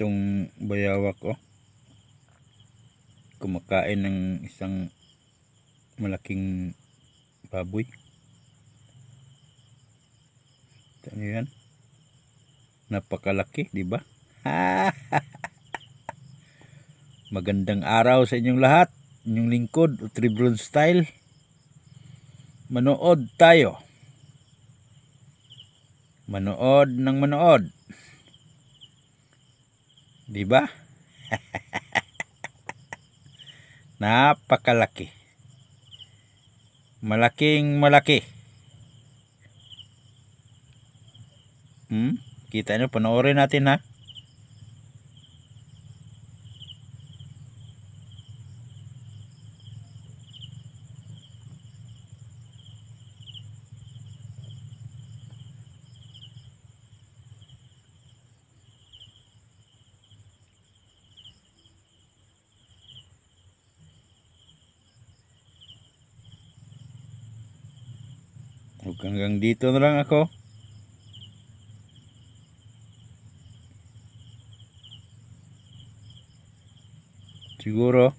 itong bayawak ko oh. kumakain ng isang malaking baboy ito ano yan napakalaki di ba magandang araw sa inyong lahat inyong lingkod o tribune style manood tayo manood ng manood Di ba? Napakalaki. Malaking malaki. Hmm? Kita nyo, panoorin natin ha. hanggang dito na lang ako siguro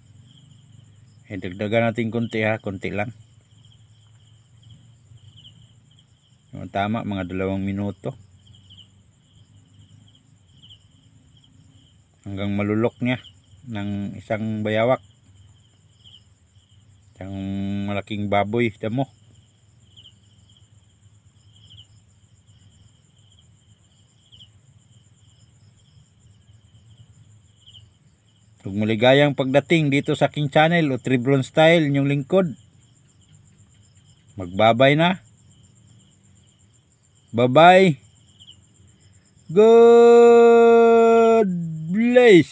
eh dagdagan natin konti ha konti lang yung tama mga dalawang minuto hanggang malulok niya ng isang bayawak isang malaking baboy damo Huwag maligayang pagdating dito sa King Channel o Tribron Style inyong lingkod. Magbabay na. Bye-bye. Good bless.